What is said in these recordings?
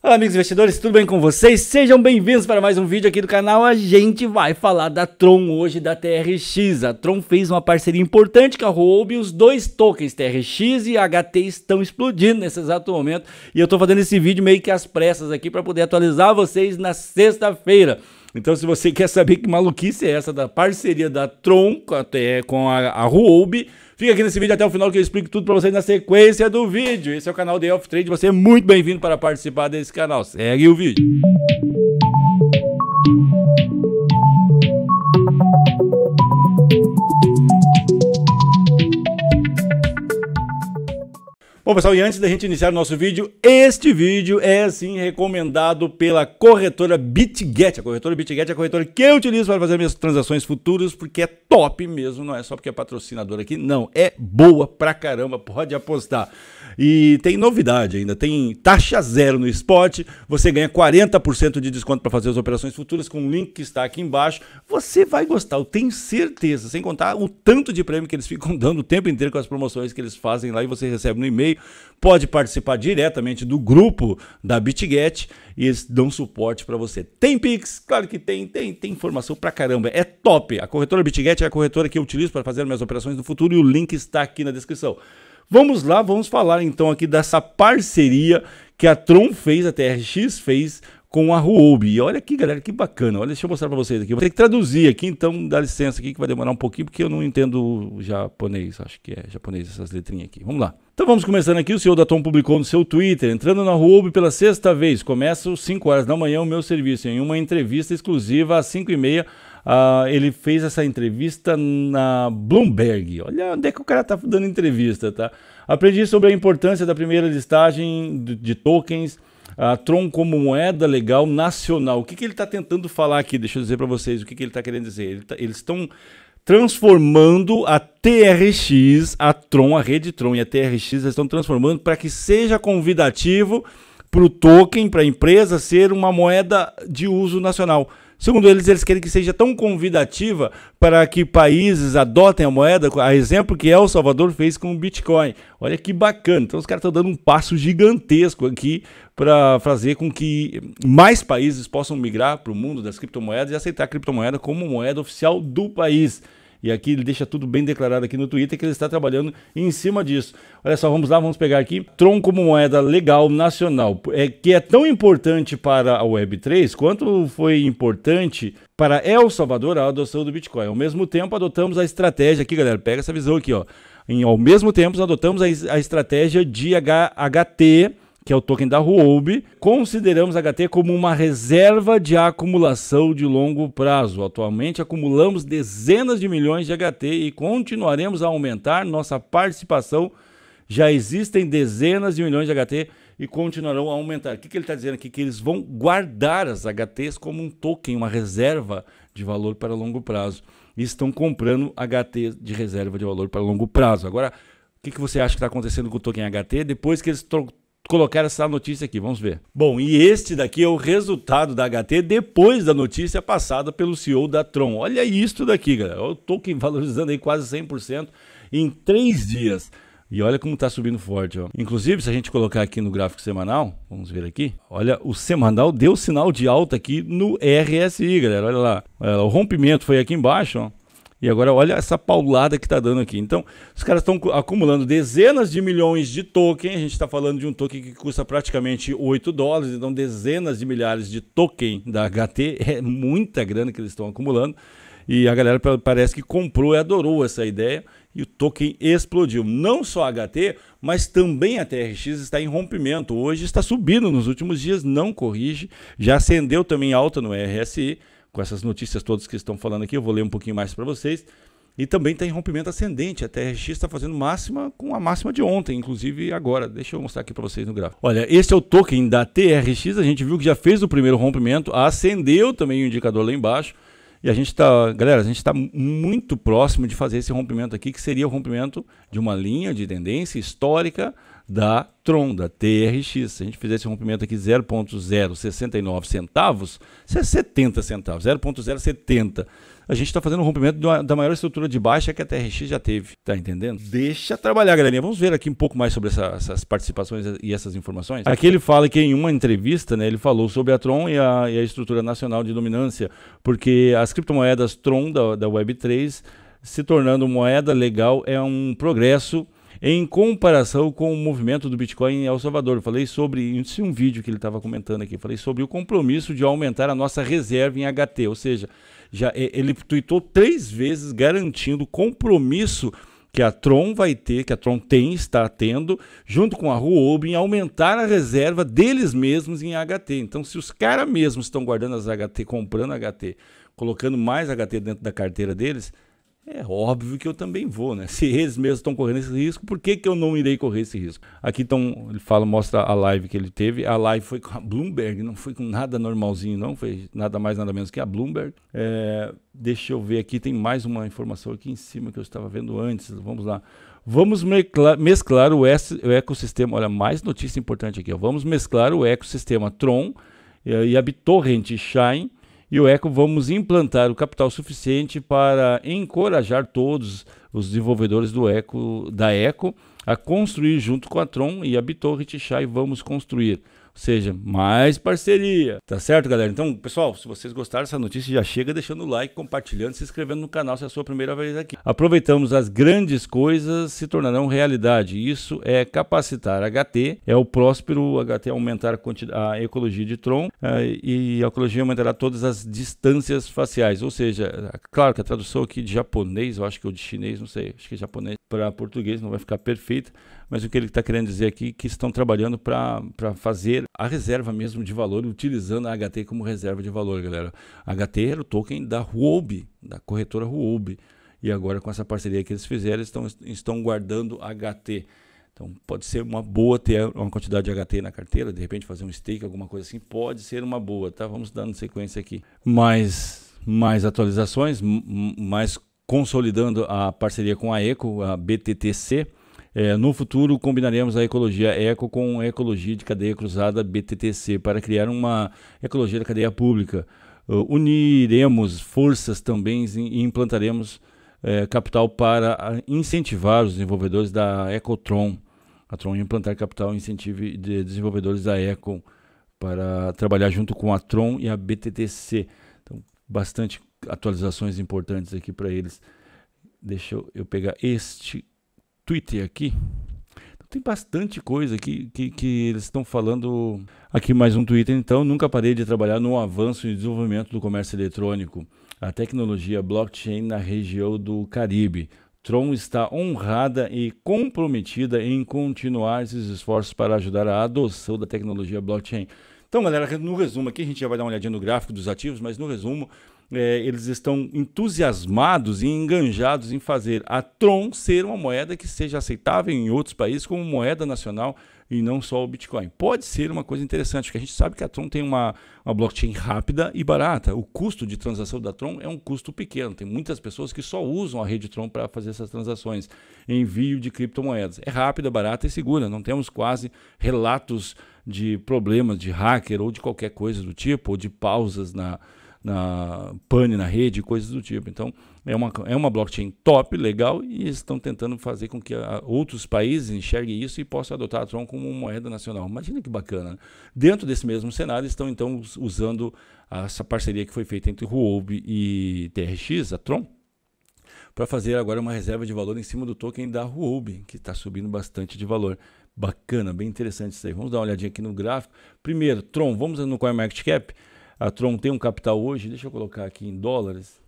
Olá, amigos investidores, tudo bem com vocês? Sejam bem-vindos para mais um vídeo aqui do canal. A gente vai falar da Tron hoje, da TRX. A Tron fez uma parceria importante com a Huobi. Os dois tokens, TRX e HT, estão explodindo nesse exato momento. E eu estou fazendo esse vídeo meio que às pressas aqui para poder atualizar vocês na sexta-feira. Então, se você quer saber que maluquice é essa da parceria da Tron até com a, a Huobi, fica aqui nesse vídeo até o final que eu explico tudo para vocês na sequência do vídeo. Esse é o canal Day Off Trade, você é muito bem-vindo para participar desse canal. Segue o vídeo. Bom, pessoal, e antes da gente iniciar o nosso vídeo, este vídeo é sim recomendado pela corretora BitGet. A corretora BitGet é a corretora que eu utilizo para fazer minhas transações futuras, porque é top mesmo, não é só porque é patrocinadora aqui, não. É boa pra caramba, pode apostar. E tem novidade ainda, tem taxa zero no spot, você ganha 40% de desconto para fazer as operações futuras com o link que está aqui embaixo. Você vai gostar, eu tenho certeza, sem contar o tanto de prêmio que eles ficam dando o tempo inteiro com as promoções que eles fazem lá e você recebe no e-mail pode participar diretamente do grupo da BitGet e eles dão suporte para você. Tem Pix? Claro que tem, tem, tem informação para caramba. É top. A corretora BitGet é a corretora que eu utilizo para fazer minhas operações no futuro e o link está aqui na descrição. Vamos lá, vamos falar então aqui dessa parceria que a Tron fez, a TRX fez com a Huobi. E olha aqui, galera, que bacana. Olha, deixa eu mostrar para vocês aqui. Vou ter que traduzir aqui, então dá licença aqui que vai demorar um pouquinho, porque eu não entendo japonês. Acho que é japonês essas letrinhas aqui. Vamos lá. Então vamos começando aqui. O senhor da Tom publicou no seu Twitter, entrando na Huobi pela sexta vez. Começa às 5 horas da manhã o meu serviço. Em uma entrevista exclusiva às 5 e meia, Uh, ele fez essa entrevista na Bloomberg. Olha onde é que o cara tá dando entrevista, tá? Aprendi sobre a importância da primeira listagem de tokens a ah, Tron como moeda legal nacional. O que, que ele está tentando falar aqui? Deixa eu dizer para vocês o que, que ele está querendo dizer. Ele tá, eles estão transformando a TRX, a Tron, a rede Tron e a TRX, eles estão transformando para que seja convidativo para o token, para a empresa, ser uma moeda de uso nacional. Segundo eles, eles querem que seja tão convidativa para que países adotem a moeda, a exemplo que El Salvador fez com o Bitcoin. Olha que bacana. Então, os caras estão dando um passo gigantesco aqui para fazer com que mais países possam migrar para o mundo das criptomoedas e aceitar a criptomoeda como moeda oficial do país. E aqui ele deixa tudo bem declarado aqui no Twitter que ele está trabalhando em cima disso. Olha só, vamos lá, vamos pegar aqui. Tron como moeda legal nacional, é, que é tão importante para a Web3 quanto foi importante para El Salvador a adoção do Bitcoin. Ao mesmo tempo, adotamos a estratégia aqui, galera, pega essa visão aqui, ó. Em, ao mesmo tempo, adotamos a, a estratégia de H, HT que é o token da Huobi, consideramos a HT como uma reserva de acumulação de longo prazo. Atualmente acumulamos dezenas de milhões de HT e continuaremos a aumentar nossa participação. Já existem dezenas de milhões de HT e continuarão a aumentar. O que, que ele está dizendo aqui? Que eles vão guardar as HTs como um token, uma reserva de valor para longo prazo. E estão comprando HTs de reserva de valor para longo prazo. Agora, o que, que você acha que está acontecendo com o token HT depois que eles colocar essa notícia aqui, vamos ver. Bom, e este daqui é o resultado da HT depois da notícia passada pelo CEO da Tron. Olha isso daqui, galera. O token valorizando aí quase 100% em três dias. E olha como está subindo forte. Ó. Inclusive, se a gente colocar aqui no gráfico semanal, vamos ver aqui. Olha, o semanal deu sinal de alta aqui no RSI, galera. Olha lá. É, o rompimento foi aqui embaixo, ó. E agora olha essa paulada que está dando aqui. Então, os caras estão acumulando dezenas de milhões de tokens. A gente está falando de um token que custa praticamente 8 dólares. Então, dezenas de milhares de token da HT. É muita grana que eles estão acumulando. E a galera parece que comprou e adorou essa ideia. E o token explodiu. Não só a HT, mas também a TRX está em rompimento. Hoje está subindo nos últimos dias, não corrige. Já acendeu também alta no RSI com essas notícias todas que estão falando aqui. Eu vou ler um pouquinho mais para vocês. E também está em rompimento ascendente. A TRX está fazendo máxima com a máxima de ontem, inclusive agora. Deixa eu mostrar aqui para vocês no gráfico. Olha, esse é o token da TRX. A gente viu que já fez o primeiro rompimento, acendeu também o indicador lá embaixo. E a gente está, galera, a gente está muito próximo de fazer esse rompimento aqui, que seria o rompimento de uma linha de tendência histórica da Tron, da TRX. Se a gente fizer esse rompimento aqui 0.069 centavos, isso é 70 centavos, 0.070 a gente está fazendo um rompimento da maior estrutura de baixa que a TRX já teve. Tá entendendo? Deixa trabalhar, galerinha. Vamos ver aqui um pouco mais sobre essa, essas participações e essas informações. Aqui ele fala que em uma entrevista, né, ele falou sobre a Tron e a, e a estrutura nacional de dominância, porque as criptomoedas Tron da, da Web3 se tornando moeda legal é um progresso em comparação com o movimento do Bitcoin em El Salvador. Eu falei sobre isso em é um vídeo que ele estava comentando aqui. Eu falei sobre o compromisso de aumentar a nossa reserva em HT, ou seja, já ele tweetou três vezes garantindo compromisso que a Tron vai ter, que a Tron tem, está tendo, junto com a Huobi, em aumentar a reserva deles mesmos em HT. Então, se os caras mesmos estão guardando as HT, comprando HT, colocando mais HT dentro da carteira deles, é óbvio que eu também vou, né? Se eles mesmos estão correndo esse risco, por que, que eu não irei correr esse risco? Aqui então, ele fala, mostra a live que ele teve. A live foi com a Bloomberg, não foi com nada normalzinho, não. Foi nada mais, nada menos que a Bloomberg. É, deixa eu ver aqui, tem mais uma informação aqui em cima que eu estava vendo antes. Vamos lá. Vamos mesclar o, ecossistema. Olha, mais notícia importante aqui. Ó. Vamos mesclar o ecossistema Tron eh, e, a BitTorrent Shine e o ECO vamos implantar o capital suficiente para encorajar todos os desenvolvedores do Eco, da ECO a construir junto com a Tron e a Bitorrent Chai vamos construir ou seja, mais parceria. Tá certo, galera? Então, pessoal, se vocês gostaram dessa notícia, já chega deixando o like, compartilhando, se inscrevendo no canal se é a sua primeira vez aqui. Aproveitamos as grandes coisas se tornarão realidade. Isso é capacitar HT, é o próspero HT aumentar a, a ecologia de Tron eh, e a ecologia aumentará todas as distâncias faciais. Ou seja, é claro que a tradução aqui de japonês, eu acho que é ou de chinês, não sei, acho que é japonês para português não vai ficar perfeita, mas o que ele está querendo dizer aqui é que estão trabalhando para fazer a reserva mesmo de valor, utilizando a HT como reserva de valor, galera. A HT era o token da Huobi, da corretora Huobi. E agora com essa parceria que eles fizeram, estão, estão guardando HT. Então pode ser uma boa ter uma quantidade de HT na carteira, de repente fazer um stake, alguma coisa assim, pode ser uma boa, tá? Vamos dando sequência aqui. Mais, mais atualizações, mais consolidando a parceria com a Eco, a BTTC. É, no futuro, combinaremos a ecologia eco com ecologia de cadeia cruzada BTTC para criar uma ecologia da cadeia pública. Uh, uniremos forças também e implantaremos é, capital para incentivar os desenvolvedores da Ecotron. A Tron implantar capital incentive de desenvolvedores da Eco para trabalhar junto com a Tron e a BTTC. Então, bastante atualizações importantes aqui para eles. Deixa eu pegar este Twitter aqui. Então, tem bastante coisa que, que, que eles estão falando. Aqui mais um Twitter, então. Nunca parei de trabalhar no avanço e desenvolvimento do comércio eletrônico, a tecnologia blockchain na região do Caribe. Tron está honrada e comprometida em continuar esses esforços para ajudar a adoção da tecnologia blockchain. Então, galera, no resumo aqui, a gente já vai dar uma olhadinha no gráfico dos ativos, mas no resumo, é, eles estão entusiasmados e enganjados em fazer a Tron ser uma moeda que seja aceitável em outros países como moeda nacional e não só o Bitcoin. Pode ser uma coisa interessante, porque a gente sabe que a Tron tem uma, uma blockchain rápida e barata. O custo de transação da Tron é um custo pequeno. Tem muitas pessoas que só usam a rede Tron para fazer essas transações. Envio de criptomoedas. É rápida, barata e segura. Não temos quase relatos de problemas de hacker ou de qualquer coisa do tipo, ou de pausas na, na pane na rede, coisas do tipo. Então, é uma, é uma blockchain top, legal, e estão tentando fazer com que a, outros países enxerguem isso e possam adotar a Tron como moeda nacional. Imagina que bacana. Né? Dentro desse mesmo cenário, estão então usando essa parceria que foi feita entre Huobi e TRX, a Tron, para fazer agora uma reserva de valor em cima do token da Huobi, que está subindo bastante de valor. Bacana, bem interessante isso aí. Vamos dar uma olhadinha aqui no gráfico. Primeiro, Tron, vamos no CoinMarketCap. Market Cap. A Tron tem um capital hoje, deixa eu colocar aqui em dólares.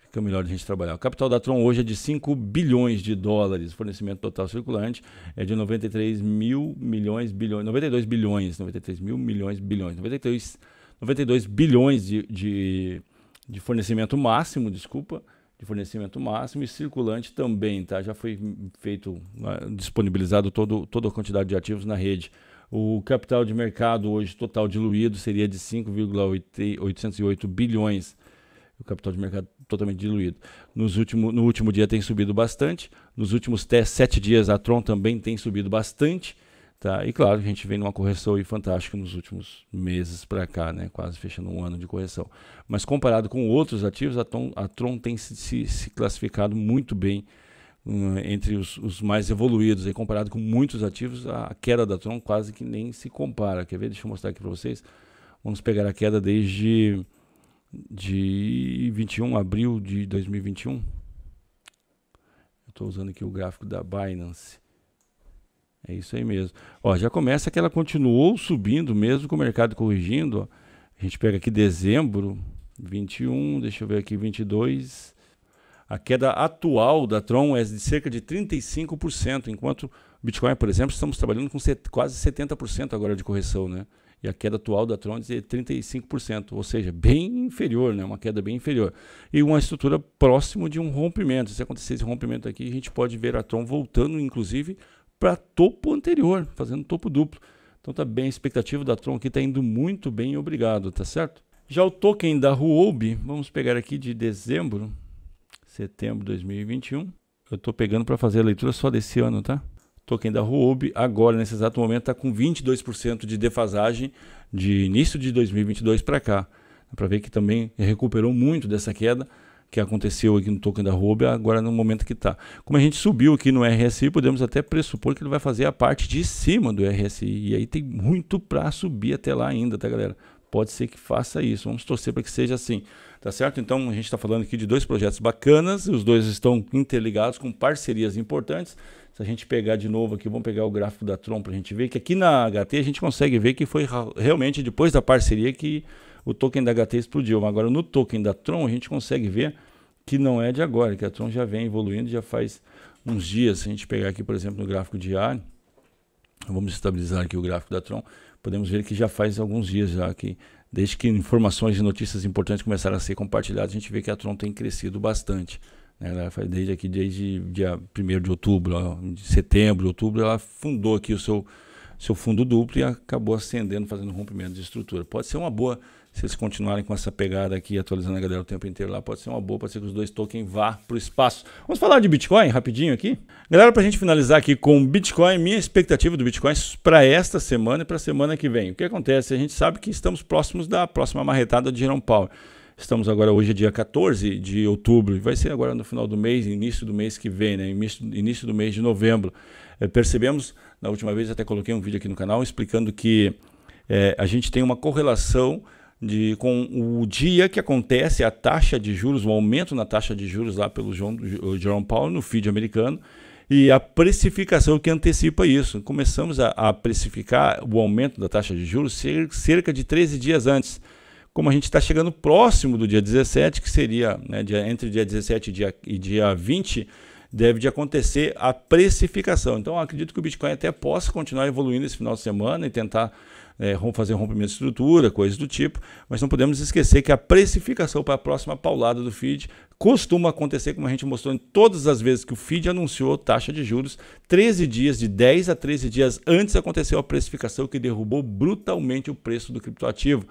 Fica melhor de a gente trabalhar. O capital da Tron hoje é de 5 bilhões de dólares. fornecimento total circulante é de 93 mil milhões, bilhões, 92 bilhões, 93 mil milhões, bilhões, 93, 92 bilhões de, de, de fornecimento máximo, desculpa, de fornecimento máximo e circulante também, tá? Já foi feito, ah, disponibilizado todo, toda a quantidade de ativos na rede. O capital de mercado hoje total diluído seria de 5,808 bilhões. O capital de mercado totalmente diluído. Nos último, no último dia tem subido bastante. Nos últimos sete dias a Tron também tem subido bastante. Tá? E claro, a gente vem numa correção fantástica nos últimos meses para cá, né? quase fechando um ano de correção. Mas comparado com outros ativos, a Tron, a Tron tem se, se, se classificado muito bem entre os, os, mais evoluídos, e comparado com muitos ativos, a queda da Tron quase que nem se compara. Quer ver? Deixa eu mostrar aqui para vocês. Vamos pegar a queda desde de 21 abril de 2021. Estou usando aqui o gráfico da Binance. É isso aí mesmo. Ó, já começa que ela continuou subindo, mesmo com o mercado corrigindo. Ó. A gente pega aqui dezembro, 21, deixa eu ver aqui, 22, a queda atual da Tron é de cerca de 35%, enquanto o Bitcoin, por exemplo, estamos trabalhando com quase 70% agora de correção, né? E a queda atual da Tron é de 35%, ou seja, bem inferior, né? Uma queda bem inferior. E uma estrutura próximo de um rompimento. Se acontecer esse rompimento aqui, a gente pode ver a Tron voltando, inclusive, para topo anterior, fazendo topo duplo. Então tá bem, a expectativa da Tron aqui está indo muito bem, obrigado, tá certo? Já o token da Huobi, vamos pegar aqui de dezembro, setembro de 2021. Eu estou pegando para fazer a leitura só desse ano, tá? token da Huobi agora nesse exato momento está com 22% de defasagem de início de 2022 para cá. Dá para ver que também recuperou muito dessa queda que aconteceu aqui no token da Huobi agora no momento que está. Como a gente subiu aqui no RSI, podemos até pressupor que ele vai fazer a parte de cima do RSI e aí tem muito para subir até lá ainda, tá galera? pode ser que faça isso. Vamos torcer para que seja assim. Tá certo? Então a gente está falando aqui de dois projetos bacanas, os dois estão interligados com parcerias importantes. Se a gente pegar de novo aqui, vamos pegar o gráfico da Tron para a gente ver que aqui na HT a gente consegue ver que foi realmente depois da parceria que o token da HT explodiu. Agora no token da Tron a gente consegue ver que não é de agora, que a Tron já vem evoluindo já faz uns dias. Se a gente pegar aqui, por exemplo, no gráfico diário, vamos estabilizar aqui o gráfico da Tron podemos ver que já faz alguns dias já que desde que informações e notícias importantes começaram a ser compartilhadas, a gente vê que a Tron tem crescido bastante. Né? Ela faz desde aqui, desde dia 1 de outubro, de setembro, outubro, ela fundou aqui o seu, seu fundo duplo e acabou ascendendo, fazendo rompimento de estrutura. Pode ser uma boa se eles continuarem com essa pegada aqui, atualizando a galera o tempo inteiro lá, pode ser uma boa, pode ser que os dois tokens vá para o espaço. Vamos falar de Bitcoin rapidinho aqui? Galera, para a gente finalizar aqui com Bitcoin, minha expectativa do Bitcoin para esta semana e para a semana que vem. O que acontece? A gente sabe que estamos próximos da próxima marretada de Jerome Powell. Estamos agora, hoje é dia 14 de outubro, e vai ser agora no final do mês, início do mês que vem, né? início, início do mês de novembro. É, percebemos, na última vez até coloquei um vídeo aqui no canal explicando que é, a gente tem uma correlação de, com o dia que acontece a taxa de juros, o aumento na taxa de juros lá pelo João, Jerome Powell no feed americano e a precificação que antecipa isso. Começamos a, a precificar o aumento da taxa de juros cerca de 13 dias antes. Como a gente está chegando próximo do dia 17, que seria né, dia, entre dia 17 e dia, e dia 20, deve de acontecer a precificação. Então, acredito que o Bitcoin até possa continuar evoluindo esse final de semana e tentar é, fazer rompimento de estrutura, coisas do tipo, mas não podemos esquecer que a precificação para a próxima paulada do Fid costuma acontecer, como a gente mostrou em todas as vezes que o FID anunciou taxa de juros, 13 dias, de 10 a 13 dias antes aconteceu a precificação que derrubou brutalmente o preço do criptoativo.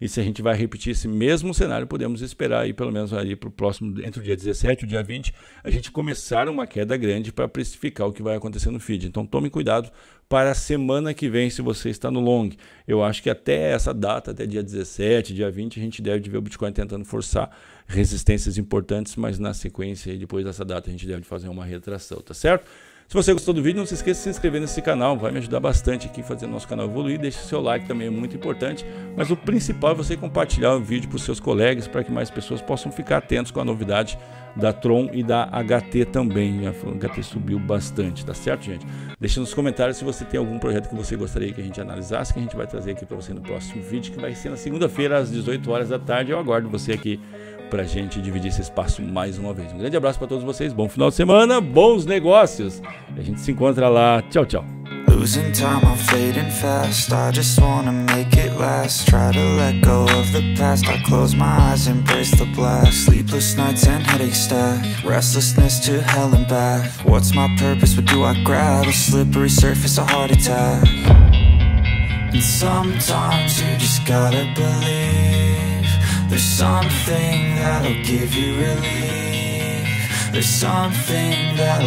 E se a gente vai repetir esse mesmo cenário, podemos esperar aí pelo menos aí para o próximo, entre o dia 17 e o dia 20, a gente começar uma queda grande para precificar o que vai acontecer no feed. Então tome cuidado para a semana que vem, se você está no long. Eu acho que até essa data, até dia 17, dia 20, a gente deve ver o Bitcoin tentando forçar resistências importantes, mas na sequência, depois dessa data, a gente deve fazer uma retração, tá certo? Se você gostou do vídeo, não se esqueça de se inscrever nesse canal, vai me ajudar bastante aqui fazendo nosso canal evoluir. Deixe seu like também, é muito importante. Mas o principal é você compartilhar o vídeo para os seus colegas, para que mais pessoas possam ficar atentos com a novidade da Tron e da HT também. A HT subiu bastante, tá certo, gente? Deixe nos comentários se você tem algum projeto que você gostaria que a gente analisasse, que a gente vai trazer aqui para você no próximo vídeo, que vai ser na segunda-feira às 18 horas da tarde. Eu aguardo você aqui para a gente dividir esse espaço mais uma vez. Um grande abraço para todos vocês, bom final de semana, bons negócios. A gente se encontra lá. Tchau, tchau. Losing time, I'm fading fast I just wanna make it last Try to let go of the past I close my eyes, embrace the blast Sleepless nights and headache stack Restlessness to hell and back What's my purpose, what do I grab? A slippery surface, a heart attack And sometimes you just gotta believe There's something that'll give you relief There's something that'll